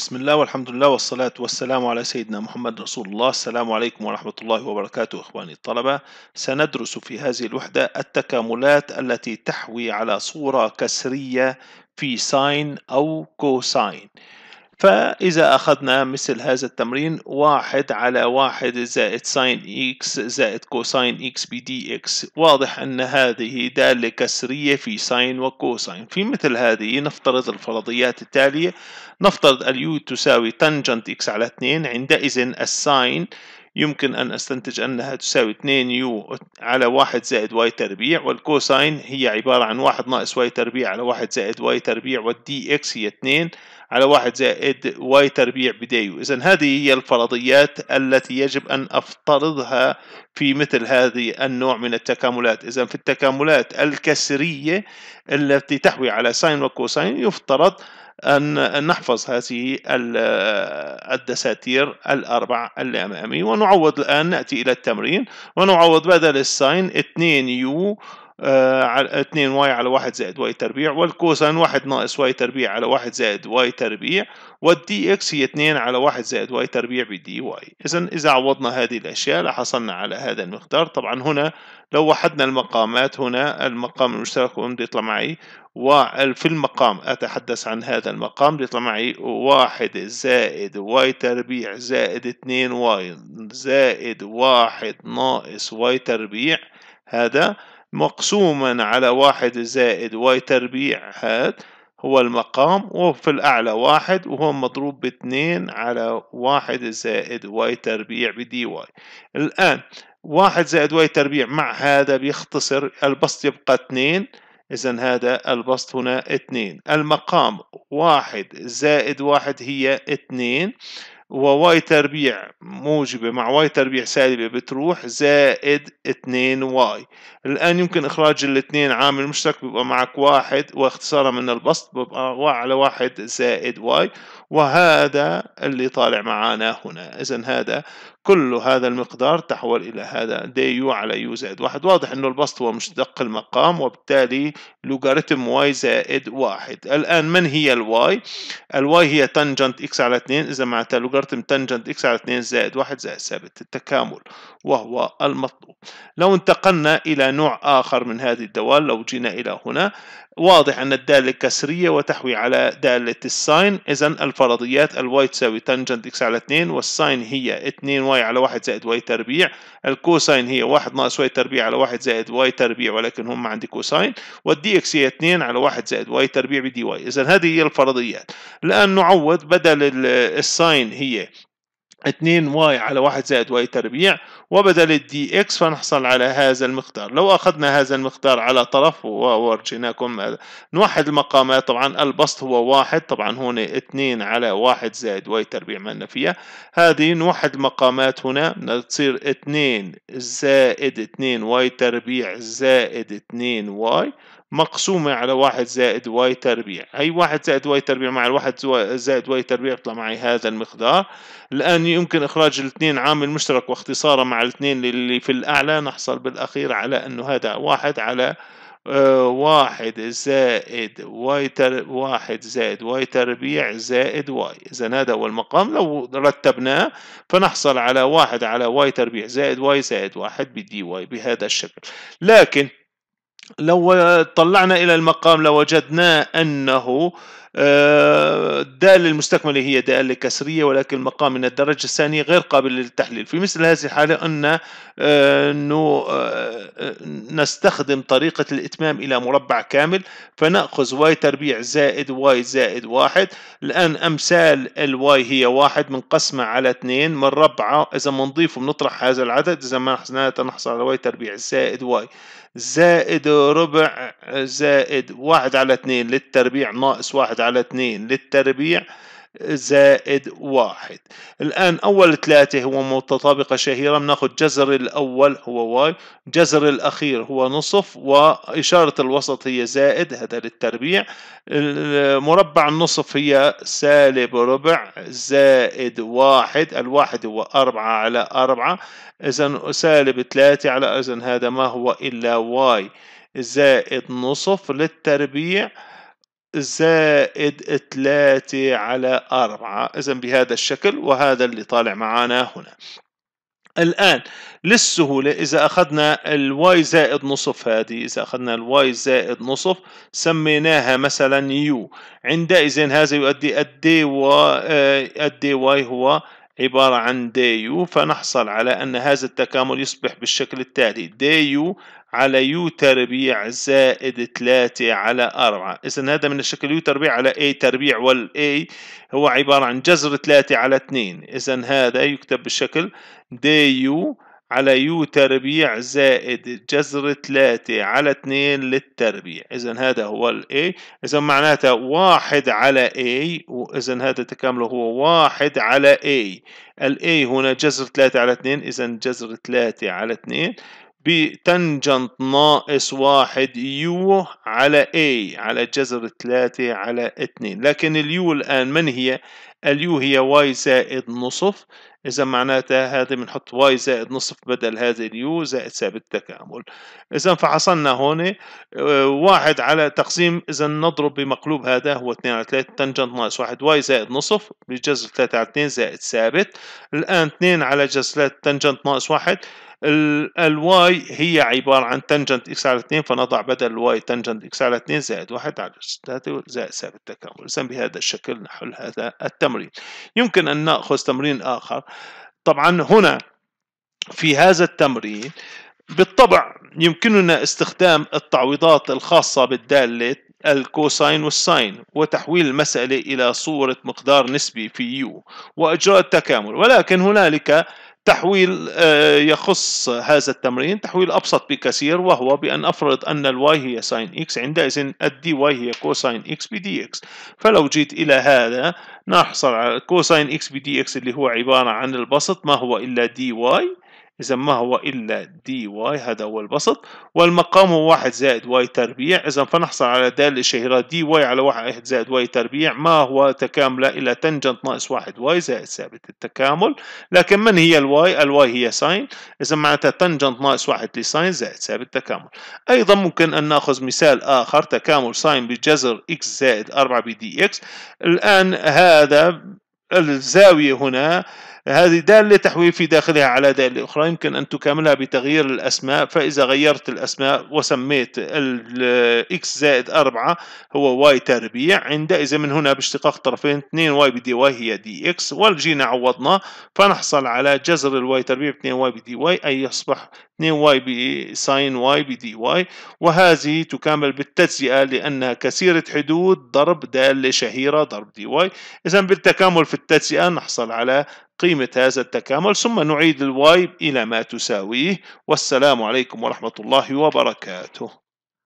بسم الله والحمد لله والصلاة والسلام على سيدنا محمد رسول الله السلام عليكم ورحمة الله وبركاته إخواني الطلبة سندرس في هذه الوحدة التكاملات التي تحوي على صورة كسرية في ساين أو كوساين فإذا أخذنا مثل هذا التمرين واحد على واحد زائد ساين إكس زائد كوساين إكس بي دي إكس واضح أن هذه دالة كسرية في ساين وكوساين في مثل هذه نفترض الفرضيات التالية نفترض اليو تساوي تانجنت إكس على 2 عندئذ الساين يمكن أن أستنتج أنها تساوي 2 يو على 1 زائد واي تربيع والكوساين هي عبارة عن 1 ناقص واي تربيع على 1 زائد واي تربيع والدي إكس هي 2 على واحد زائد واي تربيع بديو إذا هذه هي الفرضيات التي يجب أن أفترضها في مثل هذه النوع من التكاملات إذا في التكاملات الكسرية التي تحوي على ساين وكوساين يفترض أن نحفظ هذه الدساتير الأربع الأمامي ونعوض الآن نأتي إلى التمرين ونعوض بدل الساين 2 يو آه، على 2 واي على 1 زائد واي تربيع والكوسين 1 ناقص واي تربيع على 1 زائد واي تربيع والدي اكس هي 2 على 1 زائد واي تربيع بالدي واي اذا اذا عوضنا هذه الاشياء لحصلنا على هذا المقدار طبعا هنا لو وحدنا المقامات هنا المقام المشترك بده يطلع معي وفي المقام أتحدث عن هذا المقام بيطلع معي 1 زائد واي تربيع زائد 2 واي زائد 1 ناقص واي تربيع هذا مقسوما على واحد زائد واي تربيع هاد هو المقام وفي الأعلى واحد وهو مضروب باثنين على واحد زائد واي تربيع بدي واي الآن واحد زائد واي تربيع مع هذا بيختصر البسط يبقى اثنين إذا هذا البسط هنا اثنين المقام واحد زائد واحد هي اثنين وواي تربيع موجبة مع واي تربيع سالبة بتروح زائد اتنين واي الآن يمكن إخراج الاتنين عامل مشترك بيبقى معك واحد واختصارها من البسط بيبقى على واحد زائد واي وهذا اللي طالع معانا هنا إذا هذا كل هذا المقدار تحول إلى هذا دي يو على يو زائد واحد واضح أنه البسط هو مشتق المقام وبالتالي لوغاريتم واي زائد واحد الآن من هي الواي؟ الواي هي تنجنت إكس على 2 إذا معناتها لوغاريتم تنجنت إكس على 2 زائد واحد زائد ثابت التكامل وهو المطلوب لو انتقلنا إلى نوع آخر من هذه الدوال لو جينا إلى هنا واضح أن الدالة كسرية وتحوي على دالة الساين إذا الفرضيات الواي تساوي تانجنت إكس على 2 والساين هي 2 واي واي على واحد زائد واي تربيع الكوساين هي واحد ناقص واي تربيع على واحد زائد واي تربيع ولكن هم عندي كوساين والدي اكس هي اثنين على واحد زائد واي تربيع بدي واي إذا هذه هي الفرضيات الآن نعوض بدل الساين هي 2 واي على 1 زائد واي تربيع وبدل الدي اكس فنحصل على هذا المقدار لو أخذنا هذا المقدار على طرف وورجيناكم نوحد المقامات طبعا البسط هو واحد طبعا هنا 2 على 1 زائد واي تربيع ما فيها هذه نوحد المقامات هنا تصير 2 زائد 2 واي تربيع زائد 2 واي مقسومة على واحد زائد واي تربيع أي واحد زائد واي تربيع مع الواحد زائد واي تربيع يطلع معي هذا المقدار الآن يمكن إخراج الاثنين عامل مشترك واختصاره مع الاثنين اللي في الأعلى نحصل بالأخير على أنه هذا واحد على آه، واحد زائد واي تر... واحد زائد واي تربيع زائد واي إذا هذا هو المقام لو رتبناه فنحصل على واحد على واي تربيع زائد واي زائد واحد بدي واي بهذا الشكل لكن لو طلعنا إلى المقام لوجدنا أنه الدالة آه، المستكملة هي دالة كسرية ولكن المقام من الدرجة الثانية غير قابل للتحليل في مثل هذه الحالة أن آه، آه، نستخدم طريقة الإتمام إلى مربع كامل فنأخذ y تربيع زائد y زائد واحد الآن أمثال الواي هي واحد قسمة على اثنين من ربعه إذا منضيف وبنطرح هذا العدد إذا ما نحصل على y تربيع زائد y زائد ربع زائد واحد على اثنين للتربيع ناقص واحد واحد على اثنين للتربيع زائد واحد الآن أول ثلاثة هو متطابقة شهيرة بناخد جذر الأول هو واي جذر الأخير هو نصف وإشارة الوسط هي زائد هذا للتربيع مربع النصف هي سالب ربع زائد واحد الواحد هو أربعة على أربعة إذا سالب ثلاثة على إذا هذا ما هو إلا واي زائد نصف للتربيع زائد 3 على 4 إذا بهذا الشكل وهذا اللي طالع معانا هنا الآن للسهولة إذا أخذنا الواي زائد نصف هذه إذا أخذنا الواي زائد نصف سميناها مثلا يو عندئذ هذا يؤدي الدي واي آه، الدي واي هو عبارة عن دي يو فنحصل على أن هذا التكامل يصبح بالشكل التالي دي يو على يو تربيع زائد 3 على 4 إذا هذا من الشكل يو تربيع على اي تربيع والاي هو عبارة عن جذر 3 على 2 إذا هذا يكتب بالشكل دي يو على يو تربيع زائد جذر 3 على 2 للتربيع إذا هذا هو الاي إذا معناته 1 على اي وإذا هذا تكامله هو 1 على اي الاي هنا جذر 3 على 2 إذا جذر 3 على 2 بتنجنت ناقص واحد يو على اي على جذر ثلاثة على اثنين لكن اليو الآن من هي؟ اليو هي واي زائد نصف إذا معناتها هذه بنحط واي زائد نصف بدل هذا اليو زائد ثابت تكامل إذا فحصلنا هون آه، واحد على تقسيم إذا نضرب بمقلوب هذا هو 2 على 3 تنجنت ناقص واحد واي زائد نصف بجذر ثلاثة على اثنين زائد ثابت الآن اثنين على جذر ثلاثة تنجنت ناقص واحد الواي هي عبارة عن تنجنت اكس على 2 فنضع بدل الواي تنجنت اكس على 2 زائد 1 على 3 زائد ثابت تكامل إذا بهذا الشكل نحل هذا التمرين يمكن أن نأخذ تمرين آخر طبعا هنا في هذا التمرين بالطبع يمكننا استخدام التعويضات الخاصة بالدالة الكوساين والساين وتحويل المسألة إلى صورة مقدار نسبي في يو وإجراء التكامل ولكن هنالك تحويل آه، يخص هذا التمرين تحويل أبسط بكثير وهو بأن أفرض أن الواي هي ساين إكس عندئذ الدي واي هي كوساين إكس بدي إكس فلو جيت إلى هذا نحصل على كوساين إكس بدي إكس اللي هو عبارة عن البسط ما هو إلا دي واي إذا ما هو إلا دي واي هذا هو البسط والمقام هو واحد زائد واي تربيع إذا فنحصل على دال الشهيرة دي واي على واحد زائد واي تربيع ما هو تكاملة إلى تنجنت ناقص واحد واي زائد ثابت التكامل لكن من هي الواي؟ الواي هي ساين إذا معناتها تنجنت ناقص واحد لساين زائد ثابت التكامل أيضا ممكن أن نأخذ مثال آخر تكامل ساين بجذر إكس زائد أربعة بدي إكس الآن هذا الزاوية هنا هذه دالة تحويل في داخلها على دالة أخرى يمكن أن تكاملها بتغيير الأسماء فإذا غيرت الأسماء وسميت الـ x زائد 4 هو y تربيع عندئذ من هنا باشتقاق طرفين 2y بدي y هي دي x والجينا عوضنا فنحصل على جذر الواي تربيع 2y بدي y أي يصبح 2 واي بي ساين واي بي دي واي وهذه تكامل بالتجزئة لأنها كثيرة حدود ضرب دالة شهيرة ضرب دي واي إذا بالتكامل في التجزئة نحصل على قيمة هذا التكامل ثم نعيد الواي إلى ما تساويه والسلام عليكم ورحمة الله وبركاته